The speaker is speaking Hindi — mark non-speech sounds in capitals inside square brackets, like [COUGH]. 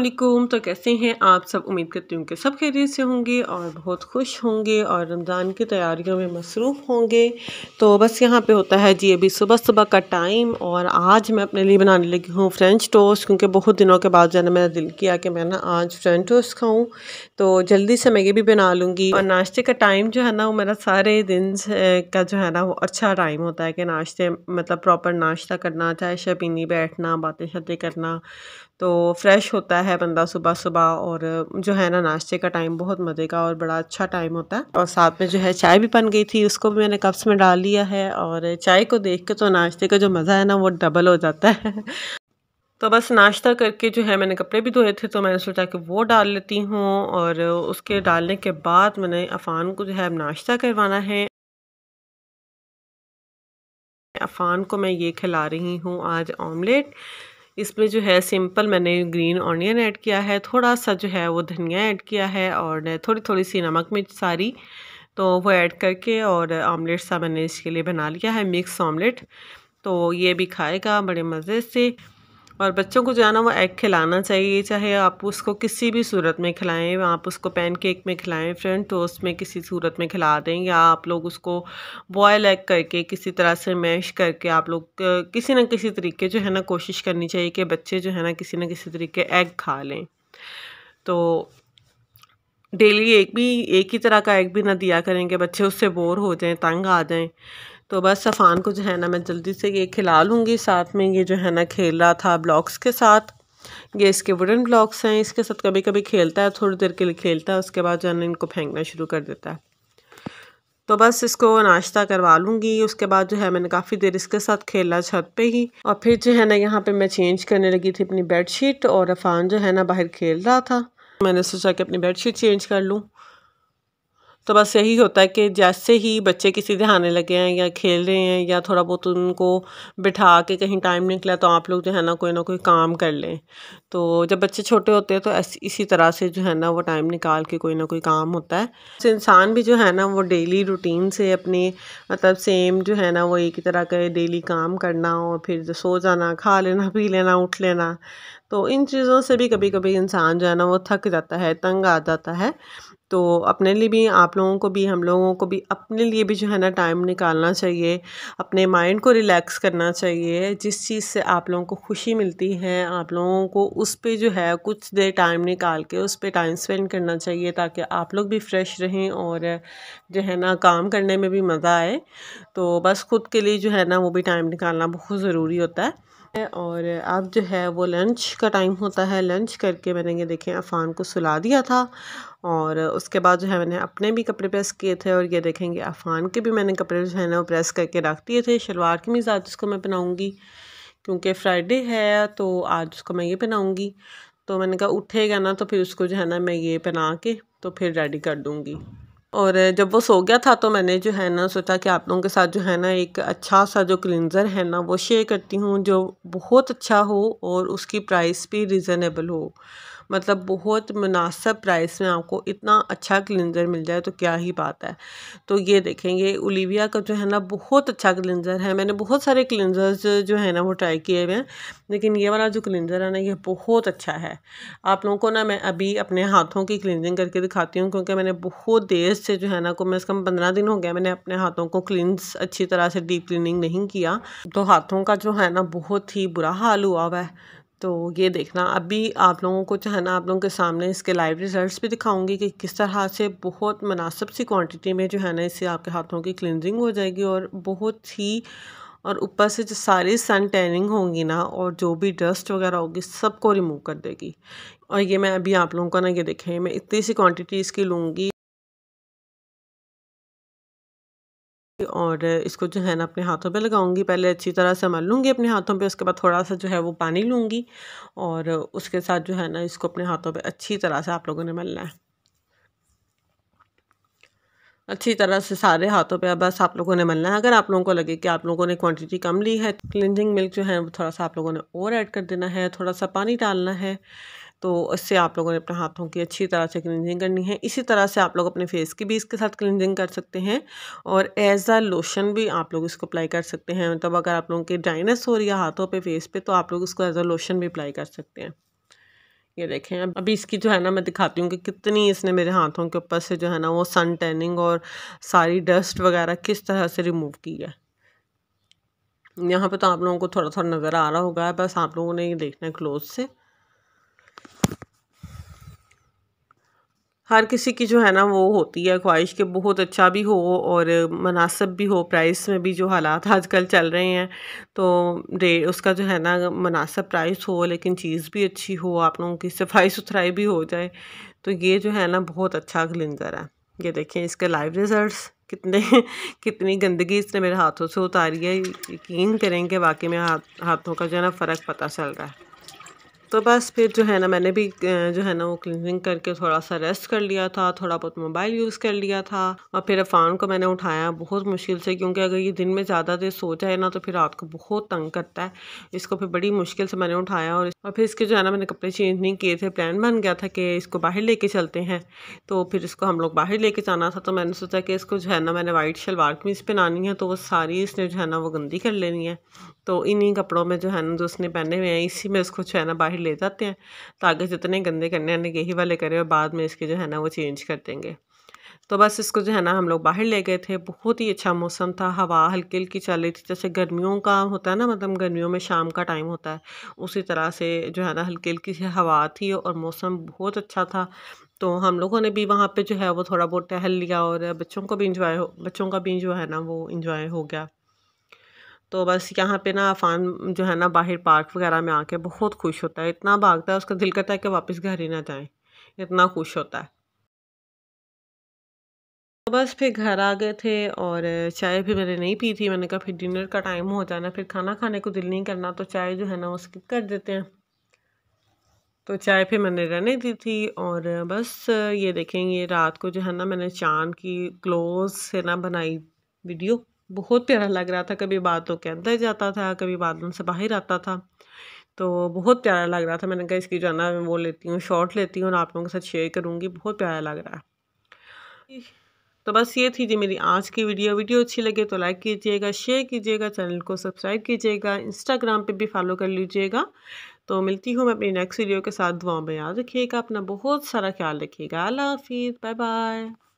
असलम तो कैसे हैं आप सब उम्मीद करती हूँ कि सब खैरियत से होंगे और बहुत खुश होंगे और रमज़ान की तैयारियों में मसरूफ़ होंगे तो बस यहाँ पे होता है जी अभी सुबह सुबह का टाइम और आज मैं अपने लिए बनाने लगी हूँ फ्रेंच टोस्ट क्योंकि बहुत दिनों के बाद जाना मेरा दिल किया कि मैं ना आज फ्रेंच टोस्ट खाऊँ तो जल्दी से मैं ये भी बना लूँगी और नाश्ते का टाइम जो है ना वो मेरा सारे दिन का जो है ना वो अच्छा टाइम होता है कि नाश्ते मतलब प्रॉपर नाश्ता करना चाय शाय पीनी बैठना बातें शातें करना तो फ्रेश होता है बंदा सुबह सुबह और जो है ना नाश्ते का टाइम बहुत मज़े का और बड़ा अच्छा टाइम होता है और साथ में जो है चाय भी बन गई थी उसको भी मैंने कप्स में डाल लिया है और चाय को देख के तो नाश्ते का जो मज़ा है ना वो डबल हो जाता है [LAUGHS] तो बस नाश्ता करके जो है मैंने कपड़े भी धोए थे तो मैंने सोचा कि वो डाल लेती हूँ और उसके डालने के बाद मैंने अफ़ान को जो है नाश्ता करवाना है अफ़ान को मैं ये खिला रही हूँ आज ऑमलेट इसमें जो है सिंपल मैंने ग्रीन ऑनियन ऐड किया है थोड़ा सा जो है वो धनिया ऐड किया है और थोड़ी थोड़ी सी नमक मिर्च सारी तो वो ऐड करके और ऑमलेट सा मैंने इसके लिए बना लिया है मिक्स ऑमलेट तो ये भी खाएगा बड़े मज़े से और बच्चों को जो है ना वो एग खिलाना चाहिए चाहे आप उसको किसी भी सूरत में खिलाएं आप उसको पैन केक में खिलाएं फ्रेंड टोस्ट में किसी सूरत में खिला दें या आप लोग उसको बॉयल एग करके किसी तरह से मैश करके आप लोग किसी ना किसी तरीके जो है ना कोशिश करनी चाहिए कि बच्चे जो है ना किसी ना किसी तरीके एग खा लें तो डेली एक भी एक ही तरह का एग भी ना दिया करेंगे बच्चे उससे बोर हो जाएँ तंग आ जाएँ तो बस अफ़ान को जो है ना मैं जल्दी से ये खिला लूँगी साथ में ये जो है ना खेल रहा था ब्लॉक्स के साथ ये इसके वुडन ब्लॉक्स हैं इसके साथ कभी कभी खेलता है थोड़ी देर के लिए खेलता है उसके बाद जो है ना इनको फेंकना शुरू कर देता है तो बस इसको नाश्ता करवा लूँगी उसके बाद जो है मैंने काफ़ी देर इसके साथ खेला छत पे ही और फिर जो है ना यहाँ पे मैं चेंज करने लगी थी अपनी बेडशीट और अफान जो है ना बाहर खेल रहा था मैंने सोचा कि अपनी बेडशीट चेंज कर लूँ तो बस यही होता है कि जैसे ही बच्चे किसी आने लगे हैं या खेल रहे हैं या थोड़ा बहुत उनको बिठा के कहीं टाइम निकला तो आप लोग जो है ना कोई ना कोई काम कर लें तो जब बच्चे छोटे होते हैं तो इसी तरह से जो है ना वो टाइम निकाल के कोई ना कोई काम होता है तो इंसान भी जो है ना वो डेली रूटीन से अपने मतलब सेम जो है ना वो एक ही तरह का डेली काम करना और फिर सो जाना खा लेना पी लेना उठ लेना तो इन चीज़ों से भी कभी कभी इंसान जो है ना वो थक जाता है तंग आ जाता है तो अपने लिए भी आप लोगों को भी हम लोगों को भी अपने लिए भी जो है ना टाइम निकालना चाहिए अपने माइंड को रिलैक्स करना चाहिए जिस चीज़ से आप लोगों को खुशी मिलती है आप लोगों को उस पर जो है कुछ देर टाइम निकाल के उस पर टाइम स्पेंड करना चाहिए ताकि आप लोग भी फ्रेश रहें और जो है ना काम करने में भी मज़ा आए तो बस खुद के लिए जो है ना वो भी टाइम निकालना बहुत ज़रूरी होता है है और अब जो है वो लंच का टाइम होता है लंच करके मैंने ये देखें अफ़ान को सुला दिया था और उसके बाद जो है मैंने अपने भी कपड़े प्रेस किए थे और ये देखेंगे अफ़ान के भी मैंने कपड़े जो है ना वो प्रेस करके रख दिए थे शलवार की मिजाज उसको मैं पहनाऊँगी क्योंकि फ्राइडे है तो आज उसको मैं ये पहनाऊँगी तो मैंने कहा उठेगा ना तो फिर उसको जो है ना मैं ये पहना के तो फिर रेडी कर दूँगी और जब वो सो गया था तो मैंने जो है ना सोचा कि आप लोगों के साथ जो है ना एक अच्छा सा जो क्लिनज़र है ना वो शेयर करती हूँ जो बहुत अच्छा हो और उसकी प्राइस भी रिज़नेबल हो मतलब बहुत मुनासब प्राइस में आपको इतना अच्छा क्लिनज़र मिल जाए तो क्या ही बात है तो ये देखेंगे ओलिविया का जो है ना बहुत अच्छा क्लिनज़र है मैंने बहुत सारे क्लिनज़र्स जो है ना वो ट्राई किए हुए हैं लेकिन ये वाला जो क्लिनज़र है ना ये बहुत अच्छा है आप लोगों को ना मैं अभी अपने हाथों की क्लिनजिंग करके दिखाती हूँ क्योंकि मैंने बहुत देर से जो है ना कम अज़ कम पंद्रह दिन हो गया मैंने अपने हाथों को क्लिनस अच्छी तरह से डीप क्लिनिंग नहीं किया तो हाथों का जो है ना बहुत ही बुरा हाल हुआ हुआ है तो ये देखना अभी आप लोगों को जो है ना आप लोगों के सामने इसके लाइव रिज़ल्ट्स भी दिखाऊंगी कि किस तरह से बहुत मुनासब सी क्वांटिटी में जो है ना इससे आपके हाथों की क्लिनजिंग हो जाएगी और बहुत ही और ऊपर से जो सारी सन टैनिंग होंगी ना और जो भी डस्ट वगैरह होगी सबको रिमूव कर देगी और ये मैं अभी आप लोगों को ना ये देखें मैं इतनी सी क्वान्टिटी इसकी लूँगी और इसको जो है ना अपने हाथों पे लगाऊंगी पहले अच्छी तरह से मल लूँगी अपने हाथों पे उसके बाद थोड़ा सा जो है वो पानी लूँगी और उसके साथ जो है ना इसको अपने हाथों पे अच्छी तरह से आप लोगों ने मलना है अच्छी तरह से सारे हाथों पे बस आप लोगों ने मलना है अगर आप लोगों को लगे कि आप लोगों ने क्वांटिटी कम ली है क्लिनजिंग मिल्क जो है वो थोड़ा सा आप लोगों ने और ऐड कर देना है थोड़ा सा पानी डालना है तो इससे आप लोगों ने अपने हाथों की अच्छी तरह से क्लिनजिंग करनी है इसी तरह से आप लोग अपने फेस की भी इसके साथ क्लिनजिंग कर सकते हैं और एज आ लोशन भी आप लोग इसको अप्लाई कर सकते हैं मतलब अगर आप लोगों की ड्राइनेस हो रही है हाथों पे फेस पे तो आप लोग इसको एज आ लोशन भी अप्लाई कर सकते हैं ये देखें अब अभी इसकी जो है ना मैं दिखाती हूँ कि कितनी इसने मेरे हाथों के ऊपर से जो है ना वो सन टैनिंग और सारी डस्ट वगैरह किस तरह से रिमूव की है यहाँ पे तो आप लोगों को थोड़ा थोड़ा नज़र आ रहा होगा बस आप लोगों ने ये देखना है क्लोज से हर किसी की जो है ना वो होती है ख्वाहिश के बहुत अच्छा भी हो और मुनासब भी हो प्राइस में भी जो हालात आजकल चल रहे हैं तो रे उसका जो है ना मुनासब प्राइस हो लेकिन चीज़ भी अच्छी हो आप लोगों की सफाई [LAUGHS] सुथराई भी हो जाए तो ये जो है ना बहुत अच्छा क्लिनजर है ये देखें इसके लाइव रिज़ल्ट कितने कितनी गंदगी इसने मेरे हाथों से उतारी है यकीन करेंगे बाकी मेरे हाथ हाथों का जो है ना फ़र्क पता चल रहा है तो बस फिर जो है ना मैंने भी जो है ना वो क्लिनिंग करके थोड़ा सा रेस्ट कर लिया था थोड़ा बहुत मोबाइल यूज़ कर लिया था और फिर अफान को मैंने उठाया बहुत मुश्किल से क्योंकि अगर ये दिन में ज़्यादा देर सो जाए ना तो फिर रात को बहुत तंग करता है इसको फिर बड़ी मुश्किल से मैंने उठाया और फिर इसके जो है ना मैंने कपड़े चेंज नहीं किए थे प्लान बन गया था कि इसको बाहर लेके चलते हैं तो फिर इसको हम लोग बाहर लेके जाना था तो मैंने सोचा कि इसको जो है ना मैंने वाइट शलवार कमीज़ पहनानी है तो वो सारी इसने जो है ना वो गंदी कर लेनी है तो इन्हीं कपड़ों में जो है ना जो उसने पहने हुए हैं इसी में इसको जो है ना बाहर ले जाते हैं ताकि तो जितने गंदे करने हैं यही वाले करें और बाद में इसके जो है ना वो चेंज कर देंगे तो बस इसको जो है ना हम लोग बाहर ले गए थे बहुत ही अच्छा मौसम था हवा हल्की हल्की चल रही थी जैसे गर्मियों का होता है ना मतलब गर्मियों में शाम का टाइम होता है उसी तरह से जो है ना हल्की हल्की सी हवा थी और मौसम बहुत अच्छा था तो हम लोगों ने भी वहाँ पे जो है वो थोड़ा बहुत टहल लिया और बच्चों को भी इंजॉय हो बच्चों का भी जो है ना वो इंजॉय हो गया तो बस यहाँ पे ना अफान जो है ना बाहर पार्क वगैरह में आके बहुत खुश होता है इतना भागता है उसका दिल करता है कि वापस घर ही ना जाए इतना खुश होता है तो बस फिर घर आ गए थे और चाय भी मैंने नहीं पी थी मैंने कहा फिर डिनर का टाइम हो जाना फिर खाना खाने को दिल नहीं करना तो चाय जो है ना वो स्किप कर देते हैं तो चाय फिर मैंने रहने दी थी और बस ये देखेंगे रात को जो है ना मैंने चाँद की क्लोज से ना बनाई वीडियो बहुत प्यारा लग रहा था कभी बादलों के अंदर जाता था कभी बादलों से बाहर आता था तो बहुत प्यारा लग रहा था मैंने कहा इसकी जो है ना वो लेती हूँ शॉर्ट लेती हूँ और आप लोगों के साथ शेयर करूँगी बहुत प्यारा लग रहा है तो बस ये थी जी मेरी आज की वीडियो वीडियो अच्छी लगे तो लाइक कीजिएगा शेयर कीजिएगा चैनल को सब्सक्राइब कीजिएगा इंस्टाग्राम पे भी फॉलो कर लीजिएगा तो मिलती हूँ मैं अपनी नेक्स्ट वीडियो के साथ दुआओं में याद रखिएगा अपना बहुत सारा ख्याल रखिएगा अल्लाह हाफिज़ बाय बाय